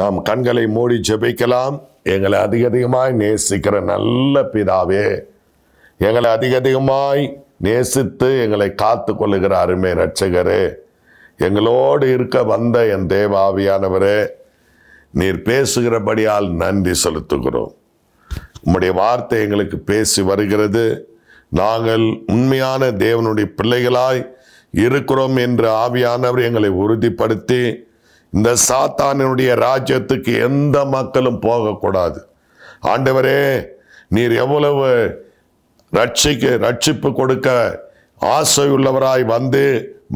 நாம் கண்களை மூடி ஜெபிக்கலாம் எங்களை அதிக அதிகமாய் நேசிக்கிற நல்ல பிதாவே எங்களை அதிக அதிகமாய் நேசித்து எங்களை காத்து கொள்ளுகிற அருமை ரட்சகரே எங்களோடு இருக்க வந்த என் தேவாவியானவரே நீர் பேசுகிறபடியால் நன்றி செலுத்துகிறோம் உம்முடைய வார்த்தை எங்களுக்கு பேசி வருகிறது நாங்கள் உண்மையான தேவனுடைய பிள்ளைகளாய் இருக்கிறோம் என்று ஆவியானவர் எங்களை உறுதிப்படுத்தி இந்த சாத்தானினுடைய ராஜ்யத்துக்கு எந்த மக்களும் போகக்கூடாது ஆண்டவரே நீர் எவ்வளவு ரட்சிக்க ரட்சிப்பு கொடுக்க ஆசை உள்ளவராய் வந்து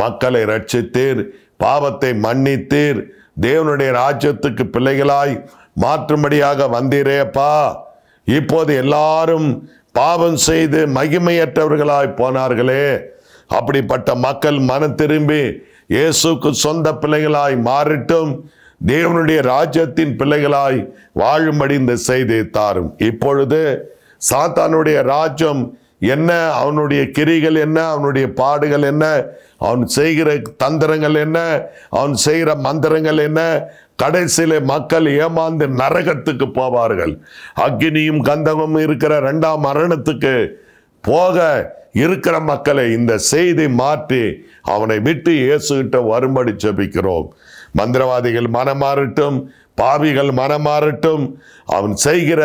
மக்களை ரட்சித்தீர் பாவத்தை மன்னித்தீர் தேவனுடைய ராஜ்யத்துக்கு பிள்ளைகளாய் மாற்றும்படியாக வந்தீரேப்பா இப்போது எல்லாரும் பாவம் செய்து மகிமையற்றவர்களாய் போனார்களே அப்படிப்பட்ட மக்கள் மனம் திரும்பி இயேசுக்கு சொந்த பிள்ளைகளாய் மாறிட்டும் தேவனுடைய ராஜ்யத்தின் பிள்ளைகளாய் வாழும்படி இந்த செய்தியை தாரும் இப்பொழுது சாத்தானுடைய ராஜ்யம் என்ன அவனுடைய கிரிகள் என்ன அவனுடைய பாடுகள் என்ன அவன் செய்கிற தந்திரங்கள் என்ன அவன் செய்கிற மந்திரங்கள் என்ன கடைசியில மக்கள் ஏமாந்து நரகத்துக்கு போவார்கள் அக்னியும் கந்தகமும் இருக்கிற ரெண்டாம் மரணத்துக்கு போக இருக்கிற மக்களை இந்த செய்தி மாற்றி அவனை விட்டு இயேசுகிட்ட வரும்படி செபிக்கிறோம் மந்திரவாதிகள் மனமாறட்டும் பாவிகள் மனமாறட்டும் அவன் செய்கிற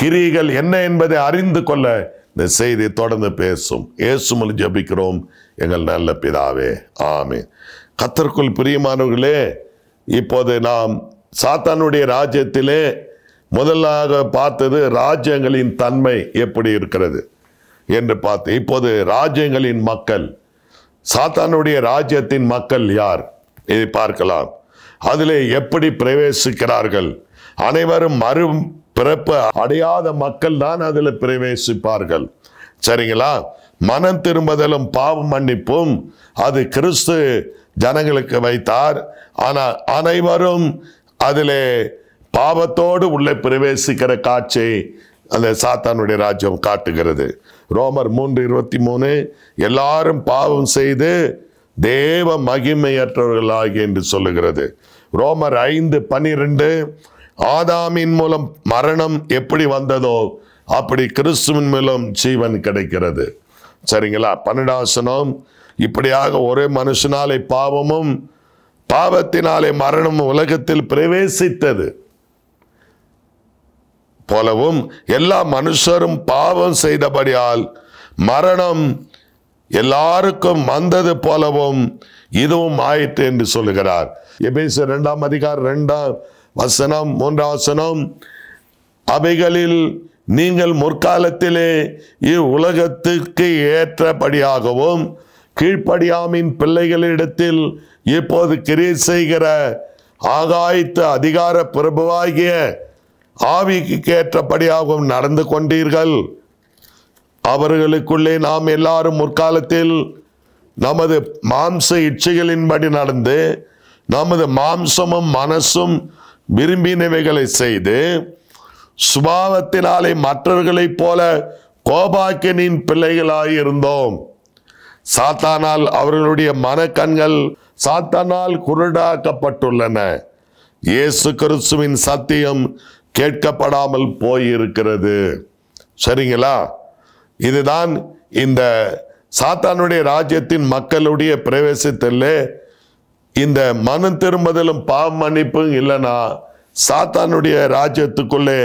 கிரிகள் என்ன என்பதை அறிந்து கொள்ள இந்த செய்தி தொடர்ந்து பேசும் இயேசுமல் ஜபிக்கிறோம் எங்கள் நல்ல பிதாவே ஆமே கத்தர்க்குள் பிரியமானவர்களே இப்போது நாம் சாத்தானுடைய ராஜ்யத்திலே முதலாக பார்த்தது ராஜ்யங்களின் தன்மை எப்படி இருக்கிறது என்று பார்த்து இப்போது ராஜ்யங்களின் மக்கள் சாத்தானுடைய ராஜ்யத்தின் மக்கள் யார் இதை பார்க்கலாம் அதிலே எப்படி பிரவேசிக்கிறார்கள் அனைவரும் மறு பிறப்பு அடையாத மக்கள் தான் அதில் பிரவேசிப்பார்கள் சரிங்களா மனம் திரும்பதலும் பாவம் மன்னிப்பும் அது கிறிஸ்து ஜனங்களுக்கு வைத்தார் ஆனால் அனைவரும் அதிலே பாவத்தோடு உள்ளே பிரவேசிக்கிற காட்சி அந்த சாத்தானுடைய ராஜ்யம் காட்டுகிறது ரோமர் மூன்று இருபத்தி மூணு எல்லாரும் பாவம் செய்து தேவ மகிமையற்றவர்களாகி என்று சொல்லுகிறது ரோமர் ஐந்து பனிரெண்டு ஆதாமின் மூலம் மரணம் எப்படி வந்ததோ அப்படி கிறிஸ்துவின் மூலம் ஜீவன் கிடைக்கிறது சரிங்களா பன்னெண்டாசனம் இப்படியாக ஒரே மனுஷனாலே பாவமும் பாவத்தினாலே மரணமும் உலகத்தில் பிரவேசித்தது போலவும் எல்லா மனுஷரும் பாவம் செய்தபடியால் மரணம் எல்லாருக்கும் வந்தது போலவும் இதுவும் ஆயிற்று என்று சொல்லுகிறார் எபேசு ரெண்டாம் அதிகார் ரெண்டாம் வசனம் மூன்றாம் வசனம் அவைகளில் நீங்கள் முற்காலத்திலே இவ்வுலகத்துக்கு ஏற்றபடியாகவும் கீழ்ப்படியாமின் பிள்ளைகளிடத்தில் இப்போது கிரியை செய்கிற ஆகாய்த்த அதிகார பிரபுவாகிய ஆவிக்கு ஏற்றபடியாகவும் நடந்து கொண்டீர்கள் அவர்களுக்குள்ளே நாம் எல்லாரும் முற்காலத்தில் நமது மாம்ச இச்சைகளின்படி நடந்து நமது மாம்சமும் மனசும் விரும்பினவைகளை செய்து சுபாவத்தினாலே மற்றவர்களைப் போல கோபாக்கினின் பிள்ளைகளாய் இருந்தோம் சாத்தானால் அவர்களுடைய மனக்கண்கள் சாத்தானால் குருடாக்கப்பட்டுள்ளன இயேசு கிறிஸ்துவின் சத்தியம் கேட்கப்படாமல் போயிருக்கிறது சரிங்களா இதுதான் இந்த சாத்தானுடைய ராஜ்யத்தின் மக்களுடைய பிரவேசத்தில் இந்த மனம் திரும்பதிலும் பாவ மன்னிப்பு இல்லைன்னா சாத்தானுடைய ராஜ்யத்துக்குள்ளே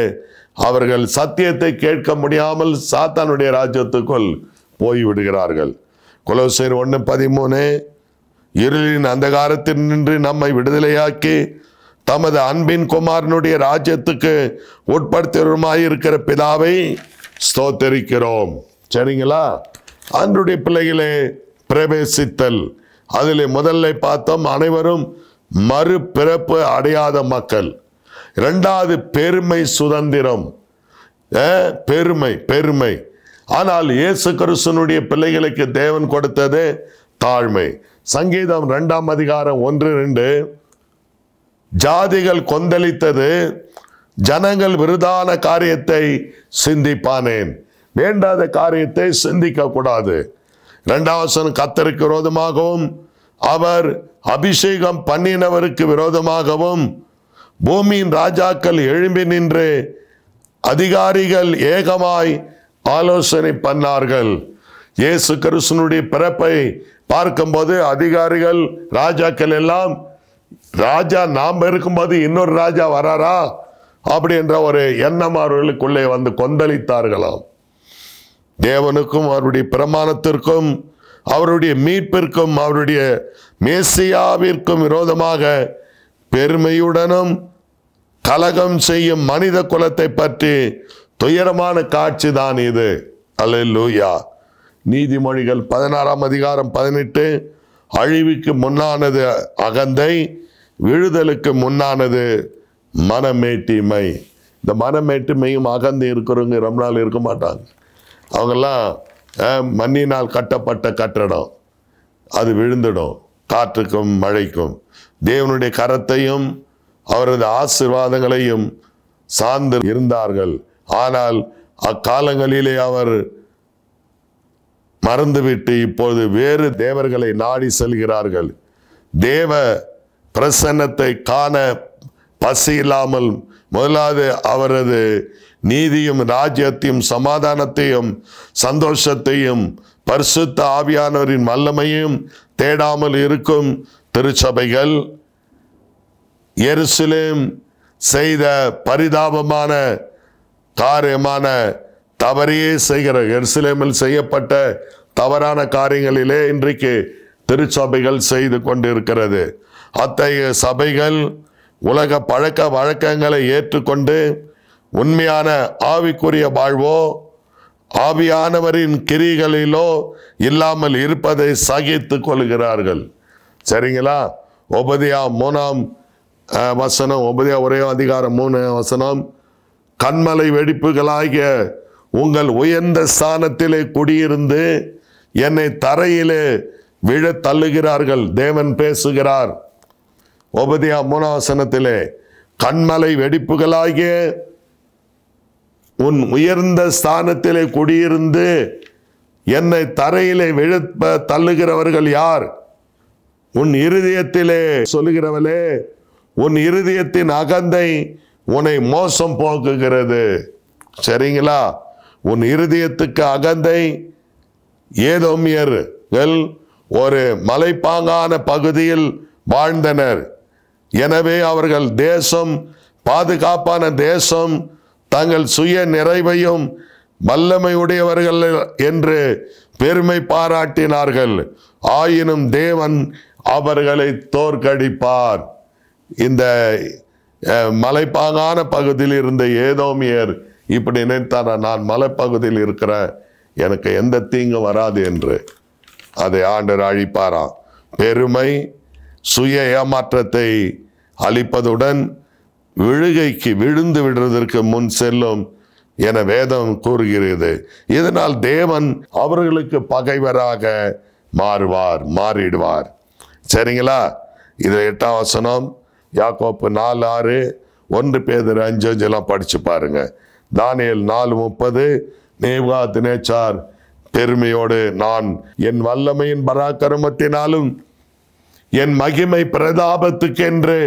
அவர்கள் சத்தியத்தை கேட்க முடியாமல் சாத்தானுடைய ராஜ்யத்துக்குள் போய்விடுகிறார்கள் குலசேர் ஒன்று பதிமூணு இருளின் அந்தகாரத்தில் நின்று நம்மை விடுதலையாக்கி தமது அன்பின் குமாரனுடைய ராஜ்யத்துக்கு உட்படுத்தியவருமாயிருக்கிற பிதாவை ஸ்தோத்தரிக்கிறோம் சரிங்களா அன்றுடைய பிள்ளைகளே பிரவேசித்தல் அதில் முதல்ல பார்த்தோம் அனைவரும் மறுபிறப்பு அடையாத மக்கள் ரெண்டாவது பெருமை சுதந்திரம் பெருமை பெருமை ஆனால் இயேசு கிறிஸ்தனுடைய பிள்ளைகளுக்கு தேவன் கொடுத்தது தாழ்மை சங்கீதம் ரெண்டாம் அதிகாரம் ஒன்று ரெண்டு ஜாதிகள் கொந்தளித்தது ஜனங்கள் விருதான காரியத்தை சிந்திப்பானேன் வேண்டாத காரியத்தை சிந்திக்க கூடாது இரண்டாவசன் கத்தருக்கு விரோதமாகவும் அவர் அபிஷேகம் பண்ணினவருக்கு விரோதமாகவும் பூமியின் ராஜாக்கள் எழும்பி நின்று அதிகாரிகள் ஏகமாய் ஆலோசனை பண்ணார்கள் இயேசு கிருஷ்ணனுடைய பிறப்பை பார்க்கும்போது அதிகாரிகள் ராஜாக்கள் எல்லாம் ராஜா நாம் இருக்கும்போது இன்னொரு ராஜா வராரா அப்படின்ற ஒரு எண்ணம் அவர்களுக்குள்ளே வந்து கொந்தளித்தார்களாம் தேவனுக்கும் அவருடைய பிரமாணத்திற்கும் அவருடைய மீட்பிற்கும் அவருடைய மேசியாவிற்கும் விரோதமாக பெருமையுடனும் கலகம் செய்யும் மனித குலத்தை பற்றி துயரமான காட்சி தான் இது அல்ல லூயா நீதிமொழிகள் பதினாறாம் அதிகாரம் பதினெட்டு அழிவுக்கு முன்னானது அகந்தை விழுதலுக்கு முன்னானது மனமேட்டிமை இந்த மனமேட்டிமையும் அகந்து இருக்கிறவங்க ரொம்ப நாள் இருக்க மாட்டாங்க அவங்கெல்லாம் மண்ணினால் கட்டப்பட்ட கட்டடம் அது விழுந்துடும் காற்றுக்கும் மழைக்கும் தேவனுடைய கரத்தையும் அவரது ஆசிர்வாதங்களையும் சார்ந்து இருந்தார்கள் ஆனால் அக்காலங்களிலே அவர் மறந்துவிட்டு இப்போது வேறு தேவர்களை நாடி செல்கிறார்கள் தேவ பிரசன்னத்தை காண பசி இல்லாமல் முதலாவது அவரது நீதியும் ராஜ்யத்தையும் சமாதானத்தையும் சந்தோஷத்தையும் பரிசுத்த ஆவியானவரின் வல்லமையும் தேடாமல் இருக்கும் திருச்சபைகள் எருசலேம் செய்த பரிதாபமான காரியமான தவறையே செய்கிற எருசலேமில் செய்யப்பட்ட தவறான காரியங்களிலே இன்றைக்கு திருச்சபைகள் செய்து கொண்டிருக்கிறது அத்தகைய சபைகள் உலக பழக்க வழக்கங்களை ஏற்றுக்கொண்டு உண்மையான ஆவிக்குரிய வாழ்வோ ஆவியானவரின் கிரிகளிலோ இல்லாமல் இருப்பதை சகித்து கொள்கிறார்கள் சரிங்களா ஒபதியா மூணாம் வசனம் ஒபதியா ஒரே அதிகாரம் மூணு வசனம் கண்மலை வெடிப்புகளாகிய உங்கள் உயர்ந்த ஸ்தானத்திலே குடியிருந்து என்னை தரையிலே விழ தள்ளுகிறார்கள் தேவன் பேசுகிறார் ஒபதியா மூனாசனத்திலே கண்மலை வெடிப்புகளாகிய உன் உயர்ந்த ஸ்தானத்திலே குடியிருந்து என்னை தரையிலே விழுப்ப தள்ளுகிறவர்கள் யார் உன் இருதயத்திலே சொல்லுகிறவளே உன் இருதயத்தின் அகந்தை உன்னை மோசம் போக்குகிறது சரிங்களா உன் இருதயத்துக்கு அகந்தை ஏதோமியர்கள் ஒரு மலைப்பாங்கான பகுதியில் வாழ்ந்தனர் எனவே அவர்கள் தேசம் பாதுகாப்பான தேசம் தங்கள் சுய நிறைவையும் வல்லமையுடையவர்கள் என்று பெருமை பாராட்டினார்கள் ஆயினும் தேவன் அவர்களை தோற்கடிப்பார் இந்த மலைப்பாங்கான பகுதியில் இருந்த ஏதோமியர் இப்படி நினைத்தார் நான் மலைப்பகுதியில் இருக்கிற எனக்கு எந்த தீங்கும் வராது என்று அதை ஆண்டர் அழிப்பாராம் பெருமை சுய ஏமாற்றத்தை அழிப்பதுடன் விழுகைக்கு விழுந்து விடுறதற்கு முன் செல்லும் என வேதம் கூறுகிறது இதனால் தேவன் அவர்களுக்கு பகைவராக மாறுவார் மாறிடுவார் சரிங்களா இது எட்டாம் வசனம் யாக்கோப்பு நாலு ஆறு ஒன்று பேர் அஞ்சு அஞ்செல்லாம் படித்து பாருங்க தானியல் நாலு முப்பது நேவா தினேச்சார் பெருமையோடு நான் என் வல்லமையின் பராக்கிரமத்தினாலும் என் மகிமை பிரதாபத்துக்கென்று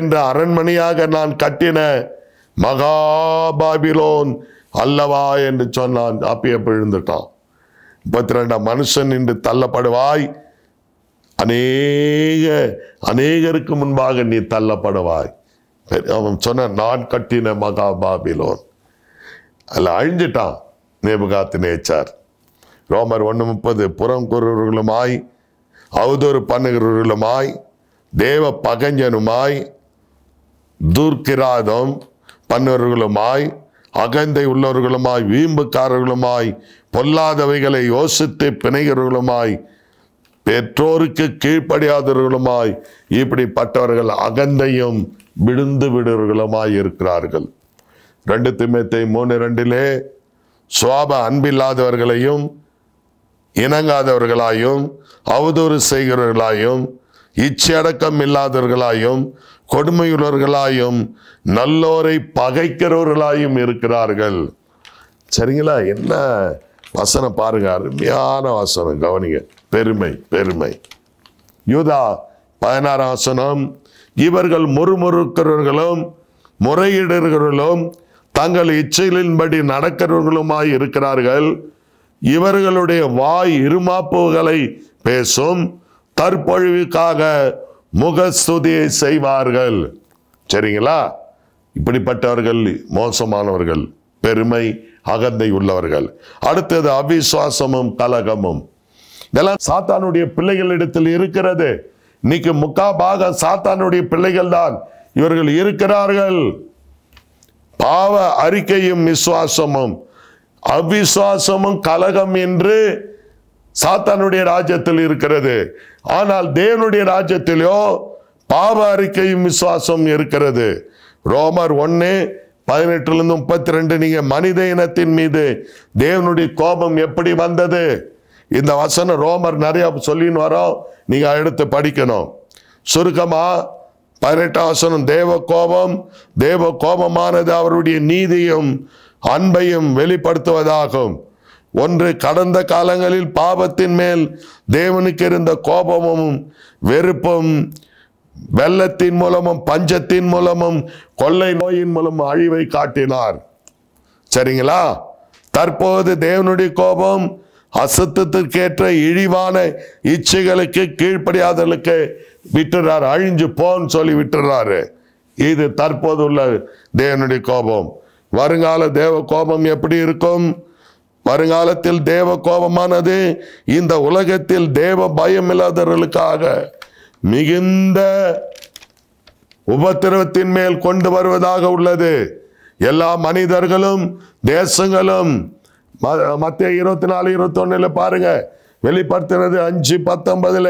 என்ற அரண்மனையாக நான் கட்டின மகாபாபிலோன் அல்லவா என்று சொன்னான் அப்படியே பிழுந்துட்டான் முப்பத்தி ரெண்டாம் மனுஷன் என்று தள்ளப்படுவாய் அநேக அநேகருக்கு முன்பாக நீ தள்ளப்படுவாய் அவன் சொன்ன நான் கட்டின மகாபாபிலோன் அல்ல அதில் அழிஞ்சிட்டான் நேபுகாத்து நேச்சார் ரோமர் ஒன்று முப்பது புறம் கூறுவர்களுமாய் அவதூறு பண்ணுகிறவர்களுமாய் தேவ பகஞ்சனுமாய் துர்கிராதம் பண்ணவர்களுமாய் அகந்தை உள்ளவர்களுமாய் வீம்புக்காரர்களுமாய் பொல்லாதவைகளை யோசித்து பிணைகிறவர்களுமாய் பெற்றோருக்கு கீழ்ப்படியாதவர்களுமாய் இப்படிப்பட்டவர்கள் அகந்தையும் விழுந்து விடுவர்களுமாய் இருக்கிறார்கள் ரெண்டு திமத்தை மூணு ரெண்டிலே சுவாப அன்பில்லாதவர்களையும் இணங்காதவர்களாயும் அவதூறு செய்கிறவர்களாயும் இச்சடக்கம் இல்லாதவர்களாயும் கொடுமையுள்ளவர்களாயும் நல்லோரை பகைக்கிறவர்களாயும் இருக்கிறார்கள் சரிங்களா என்ன வசனம் பாருங்க அருமையான வசனம் கவனிங்க பெருமை பெருமை யூதா பதினாறாம் வசனம் இவர்கள் முறுமுறுக்கிறவர்களும் முறையிடுகிறவர்களும் தங்கள் இச்சைகளின்படி நடக்கிறவர்களுமாய் இருக்கிறார்கள் இவர்களுடைய வாய் இருமாப்புகளை பேசும் தற்பொழிவுக்காக முகஸ்துதியை செய்வார்கள் சரிங்களா இப்படிப்பட்டவர்கள் மோசமானவர்கள் பெருமை அகந்தை உள்ளவர்கள் அடுத்தது அவிசுவாசமும் கலகமும் இதெல்லாம் சாத்தானுடைய பிள்ளைகளிடத்தில் இருக்கிறது இன்னைக்கு முக்காபாக சாத்தானுடைய பிள்ளைகள் தான் இவர்கள் இருக்கிறார்கள் பாவ அறிக்கையும் விசுவாசமும் அவிசுவாசமும் கலகம் என்று சாத்தானுடைய ராஜ்யத்தில் இருக்கிறது ஆனால் தேவனுடைய ராஜ்யத்திலோ பாவ அறிக்கையும் விசுவாசம் இருக்கிறது ரோமர் ஒன்று பதினெட்டுலேருந்து முப்பத்தி ரெண்டு நீங்கள் மனித இனத்தின் மீது தேவனுடைய கோபம் எப்படி வந்தது இந்த வசனம் ரோமர் நிறையா சொல்லின்னு வரோம் நீங்கள் எடுத்து படிக்கணும் சுருக்கமாக பதினெட்டாம் வசனம் தேவ கோபம் தேவ கோபமானது அவருடைய நீதியும் அன்பையும் வெளிப்படுத்துவதாகும் ஒன்று கடந்த காலங்களில் பாபத்தின் மேல் தேவனுக்கு இருந்த கோபமும் வெறுப்பும் வெள்ளத்தின் மூலமும் பஞ்சத்தின் மூலமும் கொள்ளை நோயின் மூலமும் அழிவை காட்டினார் சரிங்களா தற்போது தேவனுடைய கோபம் அசத்தத்திற்கேற்ற இழிவான இச்சைகளுக்கு கீழ்ப்படியாதவர்களுக்கு விட்டுறார் அழிஞ்சு போன்னு சொல்லி விட்டுறாரு இது தற்போது உள்ள தேவனுடைய கோபம் வருங்கால தேவ கோபம் எப்படி இருக்கும் வருங்காலத்தில் தேவ கோபமானது இந்த உலகத்தில் தேவ பயம் இல்லாதவர்களுக்காக மிகுந்த உபத்திரவத்தின் மேல் கொண்டு வருவதாக உள்ளது எல்லா மனிதர்களும் தேசங்களும் மத்திய இருபத்தி நாலு இருபத்தொன்னுல பாருங்க வெளிப்படுத்துறது அஞ்சு பத்தொன்பதுல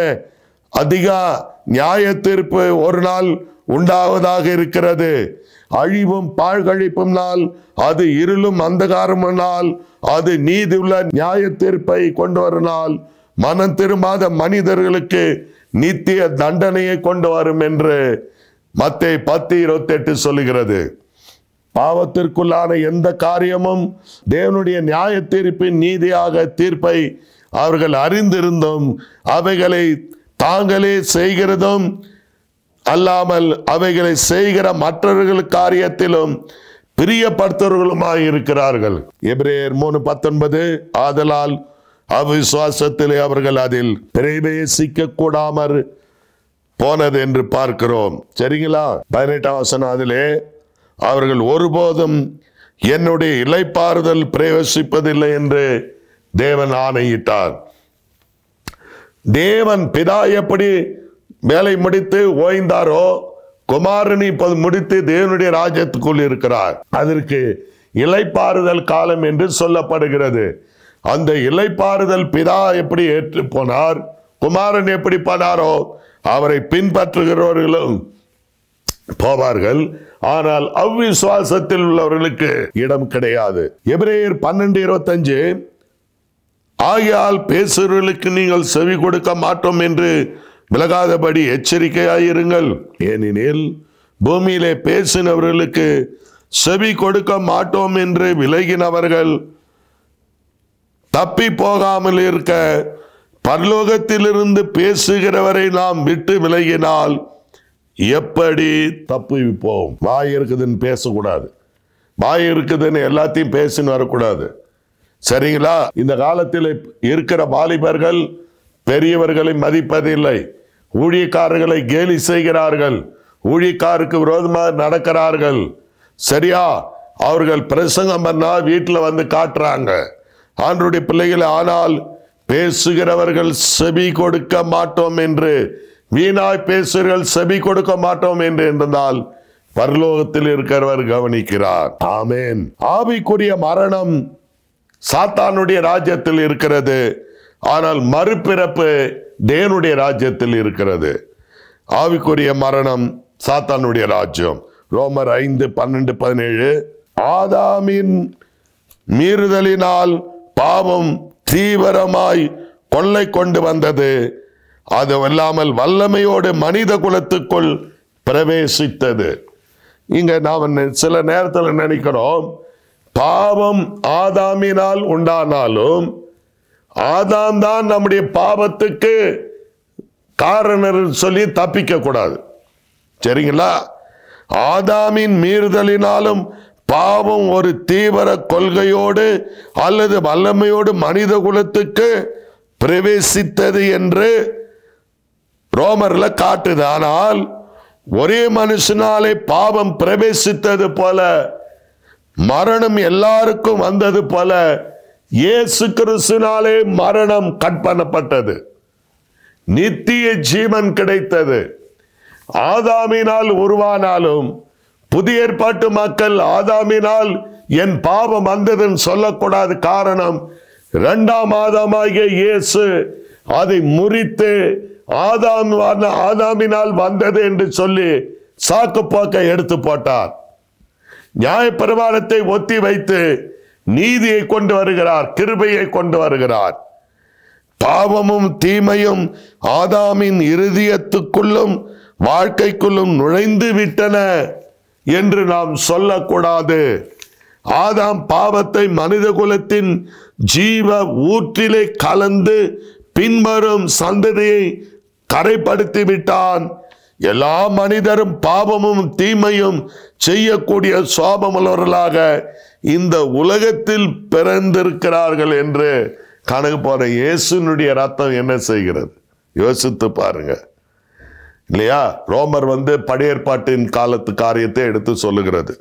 அதிக நியாய தீர்ப்பு ஒரு நாள் உண்டாவதாக இருக்கிறது அழிவும் பாழ்கழிப்பும் நாள் அது இருளும் அந்தகாரம் நாள் அது நீதி உள்ள நியாய தீர்ப்பை கொண்டு வரும் நாள் மனம் திரும்பாத மனிதர்களுக்கு நித்திய தண்டனையை கொண்டு வரும் என்று மத்தை பத்து இருபத்தி எட்டு சொல்லுகிறது பாவத்திற்குள்ளான எந்த காரியமும் தேவனுடைய நியாய தீர்ப்பின் நீதியாக தீர்ப்பை அவர்கள் அறிந்திருந்தும் அவைகளை தாங்களே செய்கிறதும் அல்லாமல் அவைகளை செய்கிற மற்றவர்கள் காரியத்திலும் பிரியப்படுத்தவர்களுமாய் இருக்கிறார்கள் எப்ரேயர் மூணு பத்தொன்பது ஆதலால் அவிசுவாசத்திலே அவர்கள் அதில் பிரவேசிக்க கூடாமற் போனது என்று பார்க்கிறோம் சரிங்களா பதினெட்டாம் வசனம் அதிலே அவர்கள் ஒருபோதும் என்னுடைய இலைப்பாறுதல் பிரவேசிப்பதில்லை என்று தேவன் ஆணையிட்டார் தேவன் பிதா எப்படி வேலை முடித்து ஓய்ந்தாரோ குமாரன் இப்போது முடித்து தேவனுடைய ராஜ்யத்துக்குள் இருக்கிறார் அதற்கு இலைப்பாறுதல் காலம் என்று சொல்லப்படுகிறது அந்த இலைப்பாறுதல் பிதா எப்படி ஏற்று போனார் குமாரன் எப்படி போனாரோ அவரை பின்பற்றுகிறவர்களும் போவார்கள் ஆனால் அவ்விசுவாசத்தில் உள்ளவர்களுக்கு இடம் கிடையாது எபிரேயர் பன்னெண்டு இருபத்தஞ்சு ஆகியால் பேசுகிறவர்களுக்கு நீங்கள் செவி கொடுக்க மாட்டோம் என்று விலகாதபடி எச்சரிக்கையாயிருங்கள் ஏனெனில் பூமியிலே பேசினவர்களுக்கு செவி கொடுக்க மாட்டோம் என்று விலகினவர்கள் தப்பி போகாமல் இருக்க பரலோகத்திலிருந்து பேசுகிறவரை நாம் விட்டு விலகினால் எப்படி தப்பிப்போம் வாய் இருக்குதுன்னு பேசக்கூடாது வாய் இருக்குதுன்னு எல்லாத்தையும் பேசின்னு வரக்கூடாது சரிங்களா இந்த காலத்தில் இருக்கிற வாலிபர்கள் பெரியவர்களை மதிப்பதில்லை ஊழியக்காரர்களை கேலி செய்கிறார்கள் ஊழியக்காருக்கு விரோதமாக நடக்கிறார்கள் சரியா அவர்கள் பிரசங்கம் பண்ணால் வீட்டில் வந்து காட்டுறாங்க ஆண்டுடைய பிள்ளைகள் ஆனால் பேசுகிறவர்கள் செவி கொடுக்க மாட்டோம் என்று வீணாய் பேசுகிறவர்கள் செவி கொடுக்க மாட்டோம் என்று இருந்தால் பரலோகத்தில் இருக்கிறவர் கவனிக்கிறார் ஆமேன் ஆவிக்குரிய மரணம் சாத்தானுடைய ராஜ்யத்தில் இருக்கிறது ஆனால் மறுபிறப்பு தேவனுடைய ராஜ்யத்தில் இருக்கிறது ஆவிக்குரிய மரணம் சாத்தானுடைய ராஜ்யம் ரோமர் ஐந்து பன்னெண்டு பதினேழு ஆதாமின் மீறுதலினால் பாவம் தீவிரமாய் கொள்ளை கொண்டு வந்தது அது அல்லாமல் வல்லமையோடு மனித குலத்துக்குள் பிரவேசித்தது இங்க நாம் சில நேரத்தில் நினைக்கிறோம் பாவம் ஆதாமினால் உண்டானாலும் ஆதான் தான் நம்முடைய பாவத்துக்கு காரணர் சொல்லி தப்பிக்க கூடாது சரிங்களா ஆதாமின் மீறுதலினாலும் பாவம் ஒரு தீவிர கொள்கையோடு அல்லது வல்லமையோடு மனித குலத்துக்கு பிரவேசித்தது என்று ரோமர்ல காட்டுது ஆனால் ஒரே மனுஷனாலே பாவம் பிரவேசித்தது போல மரணம் எல்லாருக்கும் வந்தது போல இயேசு கிறிஸ்துனாலே மரணம் கட் பண்ணப்பட்டது நித்திய ஜீவன் கிடைத்தது ஆதாமினால் உருவானாலும் புதிய ஏற்பாட்டு மக்கள் ஆதாமினால் என் பாவம் வந்ததுன்னு சொல்லக்கூடாது காரணம் இரண்டாம் ஆதாமாகிய இயேசு அதை முறித்து ஆதாம் ஆதாமினால் வந்தது என்று சொல்லி சாக்கு போக்க எடுத்து போட்டார் நியாயப்பிரமாணத்தை ஒத்தி வைத்து நீதியை கொண்டு வருகிறார் கிருபையை கொண்டு வருகிறார் பாவமும் தீமையும் ஆதாமின் இருதயத்துக்குள்ளும் வாழ்க்கைக்குள்ளும் நுழைந்து விட்டன என்று நாம் சொல்லக்கூடாது ஆதாம் பாவத்தை மனித குலத்தின் ஜீவ ஊற்றிலே கலந்து பின்வரும் சந்ததியை கரைப்படுத்தி விட்டான் எல்லா மனிதரும் பாவமும் தீமையும் செய்யக்கூடிய சுவாபமுள்ளவர்களாக இந்த உலகத்தில் பிறந்திருக்கிறார்கள் என்று கணக்கு போன இயேசுனுடைய ரத்தம் என்ன செய்கிறது யோசித்து பாருங்க இல்லையா ரோமர் வந்து படையேற்பாட்டின் காலத்து காரியத்தை எடுத்து சொல்லுகிறது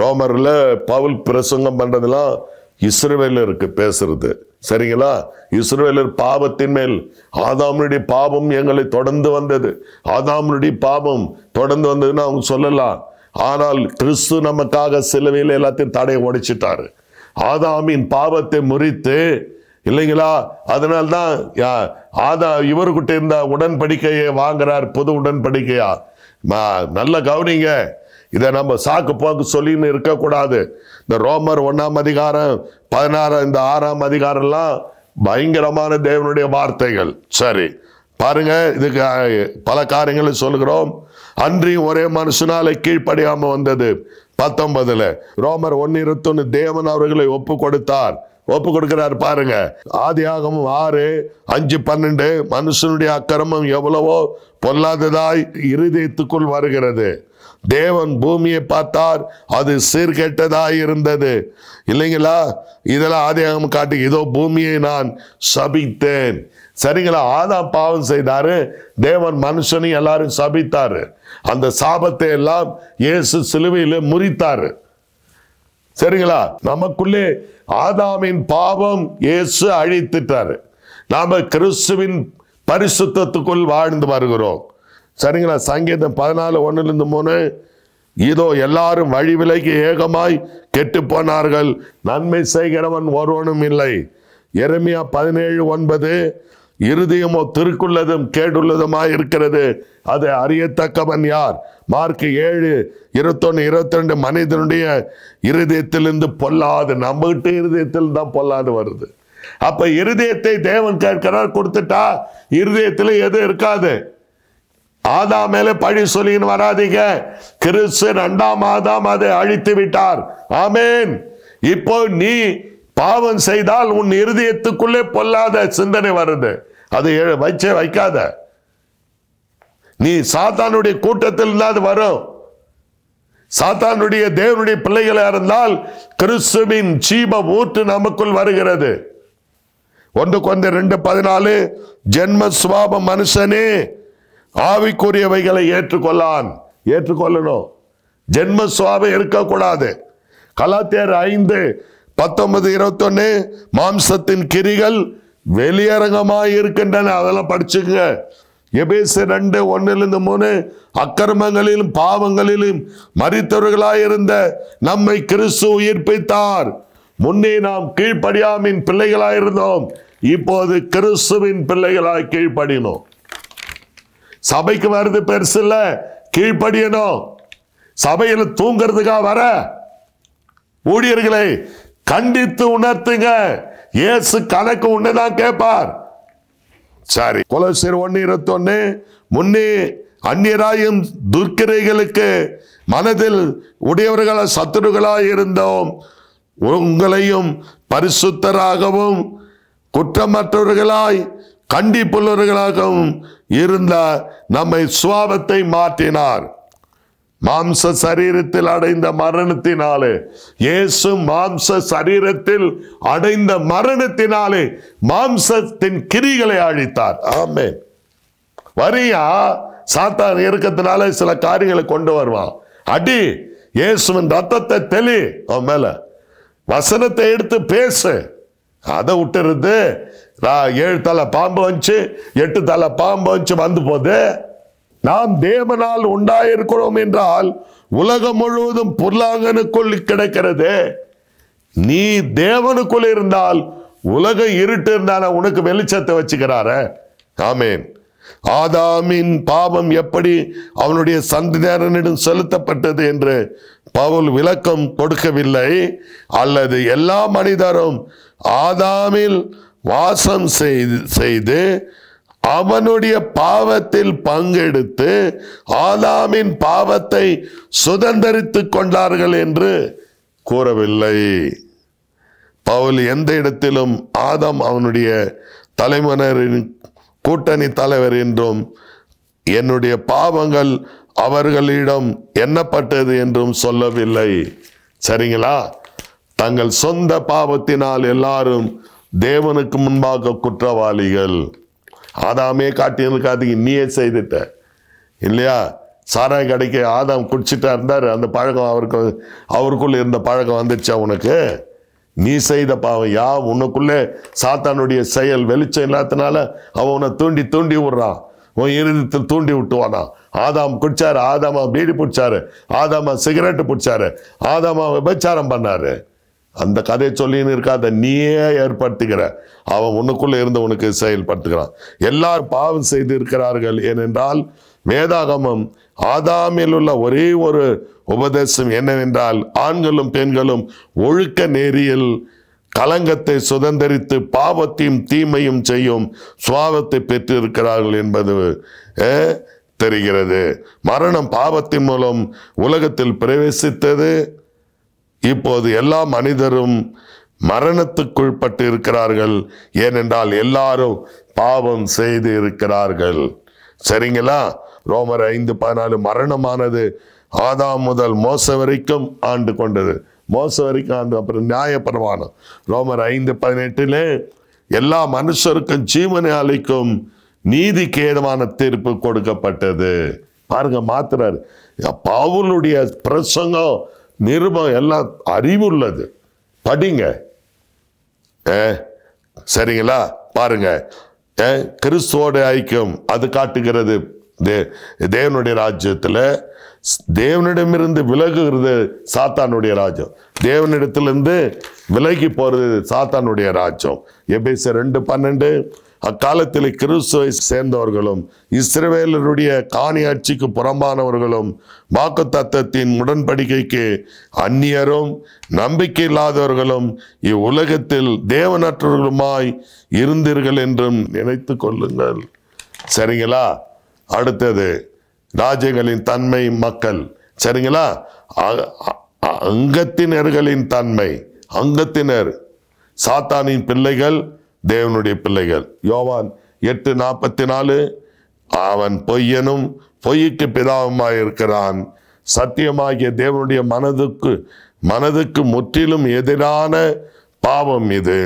ரோமரில் பவுல் பிரசங்கம் பண்றதுலாம் இஸ்ரேவேல இருக்கு பேசுறது சரிங்களா இஸ்ரேலர் பாவத்தின் மேல் ஆதாமனுடைய பாவம் எங்களை தொடர்ந்து வந்தது ஆதாமனுடைய பாவம் தொடர்ந்து வந்ததுன்னு அவங்க சொல்லலாம் ஆனால் கிறிஸ்து நமக்காக சிலவையில் எல்லாத்தையும் தடையை உடைச்சிட்டாரு ஆதாமின் பாவத்தை முறித்து இல்லைங்களா அதனால்தான் ஆதா இவர்கிட்ட இருந்த உடன்படிக்கையை வாங்குறார் புது உடன்படிக்கையா நல்ல கவனிங்க இதை நம்ம சாக்கு போக்கு சொல்லின்னு இருக்கக்கூடாது இந்த ரோமர் ஒன்றாம் அதிகாரம் பதினாறாம் இந்த ஆறாம் அதிகாரம்லாம் பயங்கரமான தேவனுடைய வார்த்தைகள் சரி பாருங்க இதுக்கு பல காரியங்களை சொல்கிறோம் அன்றி ஒரே மனுஷனால கீழ்ப்படியாம வந்தது பத்தொன்பதுல ரோமர் ஒன்னு இருபத்தொன்னு தேவன் அவர்களை ஒப்பு கொடுத்தார் ஒப்பு கொடுக்கிறார் பாருங்க ஆதியாகமும் ஆறு அஞ்சு பன்னெண்டு மனுஷனுடைய அக்கிரமம் எவ்வளவோ பொல்லாததாய் இருதயத்துக்குள் வருகிறது தேவன் பூமியை பார்த்தார் அது சீர்கெட்டதாக இருந்தது இல்லைங்களா இதெல்லாம் ஆதியாகம் காட்டு இதோ பூமியை நான் சபித்தேன் சரிங்களா ஆதா பாவம் செய்தாரு தேவன் மனுஷனையும் எல்லாரும் சபித்தாரு அந்த சாபத்தை எல்லாம் இயேசு சிலுவையில் முறித்தாரு சரிங்களா நமக்குள்ளே ஆதாமின் பாவம் இயேசு அழித்துட்டாரு நாம கிறிஸ்துவின் பரிசுத்தத்துக்குள் வாழ்ந்து வருகிறோம் சரிங்களா சங்கீதம் பதினாலு ஒன்றுலேருந்து மூணு இதோ எல்லாரும் வழி விலைக்கு ஏகமாய் கெட்டு போனார்கள் நன்மை செய்கிறவன் ஒருவனும் இல்லை எருமையா பதினேழு ஒன்பது இருதயமோ திருக்குள்ளதும் கேடுள்ளதுமாய் இருக்கிறது அதை அறியத்தக்கவன் யார் மார்க் ஏழு இருபத்தொன்று இருபத்திரெண்டு மனிதனுடைய இருதயத்திலிருந்து பொல்லாது நம்மகிட்ட இருதயத்தில் தான் பொல்லாது வருது அப்ப இருதயத்தை தேவன் கேட்கிறார் கொடுத்துட்டா இருதயத்தில் எதுவும் இருக்காது ஆதா மேல பழி சொல்லின்னு வராதிங்க கிறிஸ்து ரெண்டாம் ஆதாம் அதை அழித்து விட்டார் ஆமேன் இப்போ நீ பாவம் செய்தால் உன் இருதயத்துக்குள்ளே பொல்லாத சிந்தனை வருது அது வச்சே வைக்காத நீ சாத்தானுடைய கூட்டத்தில் இருந்தால் வரும் சாத்தானுடைய தேவனுடைய பிள்ளைகளா இருந்தால் கிறிஸ்துவின் ஜீப ஊற்று நமக்குள் வருகிறது ஒன்று கொஞ்சம் ரெண்டு பதினாலு ஜென்ம சுவாப மனுஷனே ஆவிக்குரியவைகளை ஏற்றுக்கொள்ளான் ஏற்றுக்கொள்ளணும் ஜென்ம சுவாபம் இருக்கக்கூடாது கலாத்தியர் ஐந்து பத்தொன்பது இருபத்தொன்னு மாம்சத்தின் கிரிகள் வெளியரங்கமாக இருக்கின்றன அதெல்லாம் படிச்சுக்கங்க எபேசு ரெண்டு ஒன்னிலிருந்து மூணு அக்கிரமங்களிலும் பாவங்களிலும் இருந்த நம்மை கிறிஸ்து உயிர்ப்பித்தார் முன்னே நாம் கீழ்ப்படியாமின் பிள்ளைகளாயிருந்தோம் இப்போது கிறிஸ்துவின் பிள்ளைகளாய் கீழ்ப்படினோம் சபைக்கு வர்றது பெருசு இல்ல கீழ்ப்படியணும் சபையில் தூங்குறதுக்கா வர ஊழியர்களை கண்டித்து உணர்த்துங்க இயேசு கணக்கு உன்னதான் கேட்பார் சரி கொலசீர் ஒன்னு ஒன்னு முன்னே அந்நியராயும் துர்க்கிரைகளுக்கு மனதில் உடையவர்களாக சத்துருகளாக இருந்தோம் உங்களையும் பரிசுத்தராகவும் குற்றமற்றவர்களாய் கண்டிப்புள்ளவர்களாகவும் இருந்தார் நம்மை சுவாபத்தை மாற்றினார் மாம்ச சரீரத்தில் அடைந்த மரணத்தினாலே இயேசு மாம்ச சரீரத்தில் அடைந்த மரணத்தினாலே மாம்சத்தின் கிரிகளை அழித்தார் ஆமே வரியா சாத்தான் இறக்கத்தினால சில காரியங்களை கொண்டு வருவான் அடி இயேசுவின் ரத்தத்தை தெளி அவன் மேல வசனத்தை எடுத்து பேசு அதை விட்டுறது ஏழு தலை பாம்பு வந்துச்சு எட்டு தலை பாம்பு வந்துச்சு வந்து போது நாம் தேவனால் உண்டாயிருக்கிறோம் என்றால் உலகம் முழுவதும் பொருளாங்கனுக்குள் கிடைக்கிறது நீ தேவனுக்குள் இருந்தால் உலக இருட்டு இருந்தான உனக்கு வெளிச்சத்தை வச்சுக்கிறார ஆமேன் ஆதாமின் பாவம் எப்படி அவனுடைய சந்ததியாரனிடம் செலுத்தப்பட்டது என்று பவுல் விளக்கம் கொடுக்கவில்லை அல்லது எல்லா மனிதரும் ஆதாமில் வாசம் செய்து செய்து அவனுடைய பாவத்தில் பங்கெடுத்து ஆதாமின் பாவத்தை சுதந்திரித்து கொண்டார்கள் என்று கூறவில்லை பவுல் எந்த இடத்திலும் ஆதம் அவனுடைய தலைமனரின் கூட்டணி தலைவர் என்றும் என்னுடைய பாவங்கள் அவர்களிடம் என்னப்பட்டது என்றும் சொல்லவில்லை சரிங்களா தங்கள் சொந்த பாவத்தினால் எல்லாரும் தேவனுக்கு முன்பாக குற்றவாளிகள் ஆதாமே காட்டியிருக்காதீங்க நீயே செய்துட்ட இல்லையா சாராய் கடைக்கு ஆதாம் குடிச்சிட்டா இருந்தார் அந்த பழக்கம் அவருக்கு அவருக்குள்ளே இருந்த பழக்கம் வந்துடுச்சா உனக்கு நீ செய்த பாவம் யா உனக்குள்ளே சாத்தானுடைய செயல் வெளிச்சம் இல்லாதனால அவன் உன்னை தூண்டி தூண்டி விடுறான் உன் இருதயத்தை தூண்டி விட்டுவானா ஆதாம் குடிச்சாரு ஆதாமா பீடி பிடிச்சாரு ஆதாமா சிகரெட்டு பிடிச்சாரு ஆதாமா விபச்சாரம் பண்ணாரு அந்த கதையை சொல்லின்னு இருக்காத நீயே ஏற்படுத்துகிற அவன் உனக்குள்ளே உனக்கு செயல்படுத்துகிறான் எல்லாரும் பாவம் செய்து இருக்கிறார்கள் ஏனென்றால் வேதாகமம் ஆதாமில் உள்ள ஒரே ஒரு உபதேசம் என்னவென்றால் ஆண்களும் பெண்களும் ஒழுக்க நேரியில் கலங்கத்தை சுதந்திரித்து பாவத்தையும் தீமையும் செய்யும் சுவாபத்தை பெற்றிருக்கிறார்கள் என்பது தெரிகிறது மரணம் பாவத்தின் மூலம் உலகத்தில் பிரவேசித்தது இப்போது எல்லா மனிதரும் மரணத்துக்குள்பட்டு இருக்கிறார்கள் ஏனென்றால் எல்லாரும் பாவம் செய்து இருக்கிறார்கள் சரிங்களா ரோமர் ஐந்து பதினாலு மரணமானது ஆதாம் முதல் மோச வரைக்கும் ஆண்டு கொண்டது மோச வரைக்கும் ஆண்டு அப்புறம் நியாயப்பிரமாணம் ரோமர் ஐந்து பதினெட்டிலே எல்லா மனுஷருக்கும் ஜீவனை அளிக்கும் நீதி கேதமான தீர்ப்பு கொடுக்கப்பட்டது பாருங்க மாத்திரார் பவுலுடைய பிரசங்கம் நிருபம் எல்லாம் அறிவு உள்ளது படிங்க சரிங்களா பாருங்க கிறிஸ்துவோட ஐக்கியம் அது காட்டுகிறது தே தேவனுடைய ராஜ்யத்தில் தேவனிடமிருந்து விலகுகிறது சாத்தானுடைய ராஜ்யம் தேவனிடத்திலிருந்து விலகி போகிறது சாத்தானுடைய ராஜ்யம் எபேச ரெண்டு பன்னெண்டு அக்காலத்தில் கிறிஸ்துவை சேர்ந்தவர்களும் இஸ்ரவேலருடைய ஆட்சிக்கு புறம்பானவர்களும் வாக்கு தத்தத்தின் உடன்படிக்கைக்கு அந்நியரும் நம்பிக்கை இல்லாதவர்களும் இவ்வுலகத்தில் தேவனற்றவர்களுமாய் இருந்தீர்கள் என்றும் நினைத்து கொள்ளுங்கள் சரிங்களா அடுத்தது ராஜ்யங்களின் தன்மை மக்கள் சரிங்களா அங்கத்தினர்களின் தன்மை அங்கத்தினர் சாத்தானின் பிள்ளைகள் தேவனுடைய பிள்ளைகள் யோவான் எட்டு நாற்பத்தி நாலு அவன் பொய்யனும் பொய்க்கு பிதாவுமாய் இருக்கிறான் சத்தியமாகிய தேவனுடைய மனதுக்கு மனதுக்கு முற்றிலும் எதிரான பாவம் இது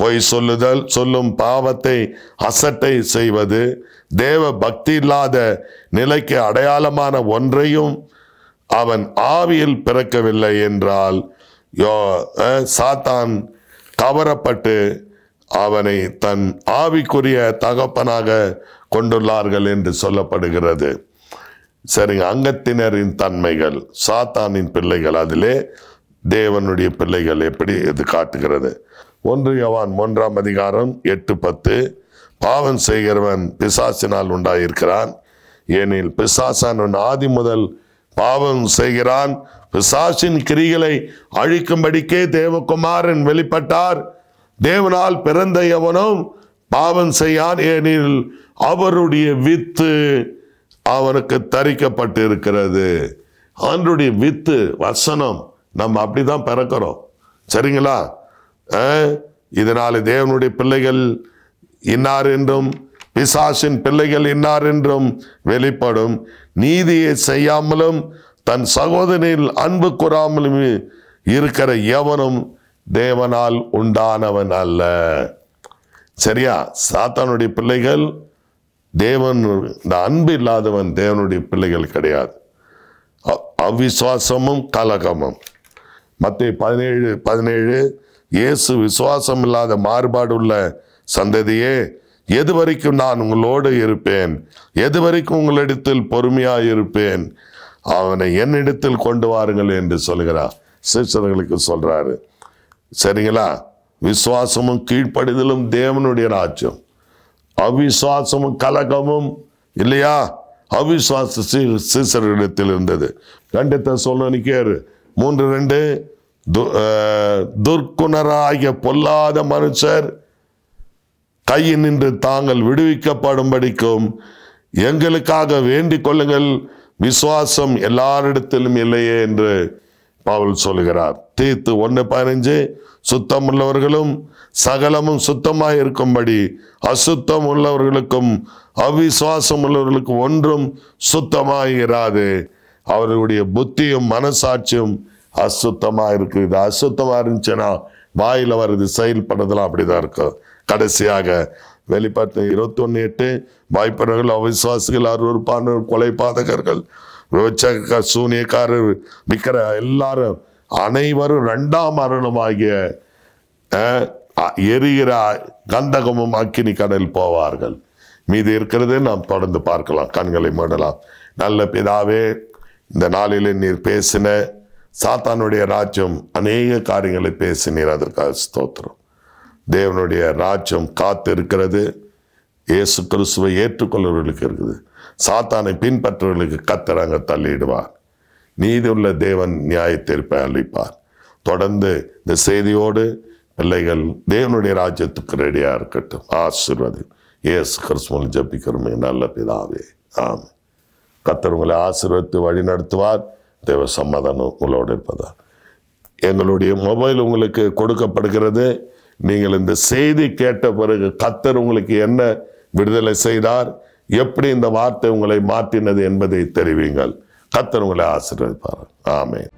பொய் சொல்லுதல் சொல்லும் பாவத்தை அசட்டை செய்வது தேவ பக்தி இல்லாத நிலைக்கு அடையாளமான ஒன்றையும் அவன் ஆவியில் பிறக்கவில்லை என்றால் யோ சாத்தான் கவரப்பட்டு அவனை தன் ஆவிக்குரிய தகப்பனாக கொண்டுள்ளார்கள் என்று சொல்லப்படுகிறது சரிங்க அங்கத்தினரின் தன்மைகள் சாத்தானின் பிள்ளைகள் அதிலே தேவனுடைய பிள்ளைகள் எப்படி இது காட்டுகிறது ஒன்று யவான் ஒன்றாம் அதிகாரம் எட்டு பத்து பாவம் செய்கிறவன் பிசாசினால் உண்டாயிருக்கிறான் ஏனில் பிசாசானவன் ஆதி முதல் பாவம் செய்கிறான் பிசாசின் கிரிகளை அழிக்கும்படிக்கே தேவகுமாரன் வெளிப்பட்டார் தேவனால் பிறந்த எவனும் பாவம் செய்யான் ஏனில் அவருடைய வித்து அவனுக்கு இருக்கிறது அவனுடைய வித்து வசனம் நம்ம அப்படி தான் பிறக்கிறோம் சரிங்களா இதனால் தேவனுடைய பிள்ளைகள் இன்னார் என்றும் பிசாசின் பிள்ளைகள் இன்னார் என்றும் வெளிப்படும் நீதியை செய்யாமலும் தன் சகோதரில் அன்பு கூறாமலும் இருக்கிற எவனும் தேவனால் உண்டானவன் அல்ல சரியா சாத்தானுடைய பிள்ளைகள் தேவன் இந்த அன்பு இல்லாதவன் தேவனுடைய பிள்ளைகள் கிடையாது அவ்விசுவாசமும் கலகமும் மற்ற பதினேழு பதினேழு இயேசு விசுவாசம் இல்லாத மாறுபாடு உள்ள சந்ததியே எது வரைக்கும் நான் உங்களோடு இருப்பேன் எது வரைக்கும் உங்களிடத்தில் பொறுமையாக இருப்பேன் அவனை என்னிடத்தில் கொண்டு வாருங்கள் என்று சொல்கிறார் சிஸ்டர்களுக்கு சொல்கிறாரு சரிங்களா விசுவாசமும் கீழ்ப்படிதலும் தேவனுடைய ராஜ்யம் அவிசுவாசமும் கலகமும் இல்லையா அவிசுவாச சீசரிடத்தில் இருந்தது கண்டித்த தசோலனிக்கேர் மூன்று ரெண்டு துர்க்குணராகிய பொல்லாத மனுஷர் கையில் நின்று தாங்கள் விடுவிக்கப்படும்படிக்கும் எங்களுக்காக வேண்டிக் கொள்ளுங்கள் விசுவாசம் எல்லாரிடத்திலும் இல்லையே என்று பாவல் சொல்லுகிறார் தீத்து ஒன்று பதினஞ்சு சுத்தம் உள்ளவர்களும் சகலமும் சுத்தமாக இருக்கும்படி அசுத்தம் உள்ளவர்களுக்கும் அவிசுவாசம் உள்ளவர்களுக்கும் ஒன்றும் சுத்தமாக இராது அவர்களுடைய புத்தியும் மனசாட்சியும் அசுத்தமாக இருக்குது இது அசுத்தமாக இருந்துச்சுன்னா வாயில் வருது செயல்படுறதுலாம் அப்படிதான் இருக்கும் கடைசியாக வெளிப்பாட்டு இருபத்தி ஒன்று எட்டு வாய்ப்பர்கள் அவிசுவாசிகள் அருவறுப்பானவர் கொலை பாதகர்கள் விபச்சக சூனியக்காரர் நிற்கிற எல்லாரும் அனைவரும் ரெண்டாம் மரணமாகிய எரிகிற கந்தகமும் அக்கினி கடல் போவார்கள் மீது இருக்கிறதே நாம் தொடர்ந்து பார்க்கலாம் கண்களை மூடலாம் நல்ல பிதாவே இந்த நாளில் நீர் பேசின சாத்தானுடைய ராஜ்யம் அநேக காரியங்களை பேசினீர் அதற்காக ஸ்தோத்திரம் தேவனுடைய ராஜ்யம் காத்து இருக்கிறது இயேசு கிறிஸ்துவை ஏற்றுக்கொள்ளவர்களுக்கு இருக்குது சாத்தானை பின்பற்றவர்களுக்கு கத்தராங்க தள்ளிடுவார் நீதியுள்ள தேவன் நியாய தீர்ப்பை அளிப்பார் தொடர்ந்து இந்த செய்தியோடு பிள்ளைகள் தேவனுடைய ராஜ்யத்துக்கு ரெடியாக இருக்கட்டும் ஆசீர்வாதம் ஏசு கிறிஸ்துவன் ஜபிக்கிறோமே நல்ல பிதாவே ஆம் கத்தர் உங்களை ஆசிர்வத்து வழி நடத்துவார் தேவ சமாதானம் உங்களோடு இருப்பதால் எங்களுடைய மொபைல் உங்களுக்கு கொடுக்கப்படுகிறது நீங்கள் இந்த செய்தி கேட்ட பிறகு கத்தர் உங்களுக்கு என்ன விடுதலை செய்தார் எப்படி இந்த வார்த்தை உங்களை மாற்றினது என்பதை தெரிவிங்கள் கத்தர் உங்களை ஆசீர்வதிப்பார் ஆமேன்